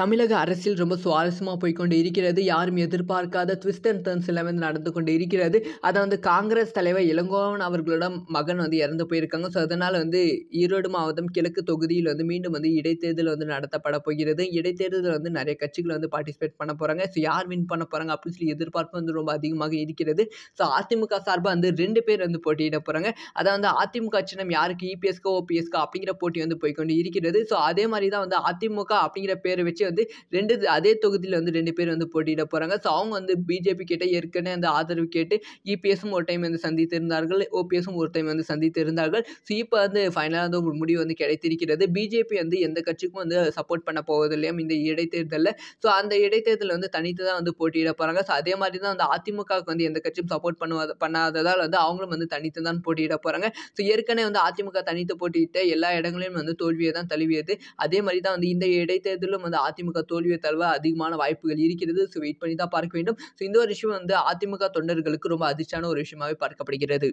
தமிழக அரசியல் ரொம்ப சுவாரஸ்யமாக போய்கொண்டு இருக்கிறது யாரும் எதிர்பார்க்காத ட்விஸ்ட் அண்ட் டர்ன்ஸ் எல்லாமே வந்து நடந்து கொண்டு இருக்கிறது அதை வந்து காங்கிரஸ் தலைவர் இளங்கோவன் அவர்களோட மகன் வந்து இறந்து போயிருக்காங்க ஸோ அதனால் வந்து ஈரோடு மாவட்டம் கிழக்கு தொகுதியில் வந்து மீண்டும் வந்து இடைத்தேர்தல் வந்து நடத்தப்பட போகிறது இடைத்தேர்தலில் வந்து நிறைய கட்சிகள் வந்து பார்ட்டிசிபேட் பண்ண போகிறாங்க ஸோ யார் வின் பண்ண போகிறாங்க அப்படின்னு சொல்லி எதிர்பார்ப்பு வந்து ரொம்ப அதிகமாக இருக்கிறது ஸோ அதிமுக சார்பாக வந்து ரெண்டு பேர் வந்து போட்டியிட போகிறாங்க அதை வந்து அதிமுக சின்னம் யாருக்கு இபிஎஸ்கோ e ஓபிஎஸ்கோ அப்படிங்கிற போட்டி வந்து போய்கொண்டு இருக்கிறது ஸோ அதே மாதிரி தான் வந்து அதிமுக அப்படிங்கிற பேரை வச்சு வந்து ரெண்டு அதே தொகுதியில் வந்து ரெண்டு பேர் வந்து போட்டியிட போகிறாங்க ஸோ அவங்க வந்து பிஜேபி கிட்ட ஏற்கனவே அந்த ஆதரவு கேட்டு இபிஎஸும் e ஒரு டைம் வந்து சந்தித்திருந்தார்கள் ஓபிஎஸும் ஒரு டைம் வந்து சந்தித்திருந்தார்கள் ஸோ இப்போ வந்து ஃபைனலாக வந்து ஒரு முடிவு வந்து கிடைத்திருக்கிறது பிஜேபி வந்து எந்த கட்சிக்கும் வந்து சப்போர்ட் பண்ண போவது இந்த இடைத்தேர்தலில் ஸோ அந்த இடைத்தேர்தலில் வந்து தனித்து தான் வந்து போட்டியிட போகிறாங்க ஸோ அதே மாதிரி தான் வந்து அதிமுகவுக்கு வந்து எந்த கட்சியும் சப்போர்ட் பண்ணுவாத பண்ணாததால் வந்து அவங்களும் வந்து தனித்து தான் போட்டியிட போகிறாங்க ஸோ ஏற்கனவே வந்து அதிமுக தனித்து போட்டியிட்ட எல்லா இடங்களிலும் வந்து தோல்வியை தான் தழுவியது அதே மாதிரி தான் வந்து இந்த இடைத்தேர்தலும் வந்து அதிமுக தோல்வியை தழுவ அதிகமான வாய்ப்புகள் இருக்கிறது ஸோ வெயிட் பண்ணி தான் பார்க்க வேண்டும் ஸோ இந்த ஒரு விஷயம் வந்து அதிமுக தொண்டர்களுக்கு ரொம்ப அதிர்ச்சியான ஒரு விஷயமாவே பார்க்கப்படுகிறது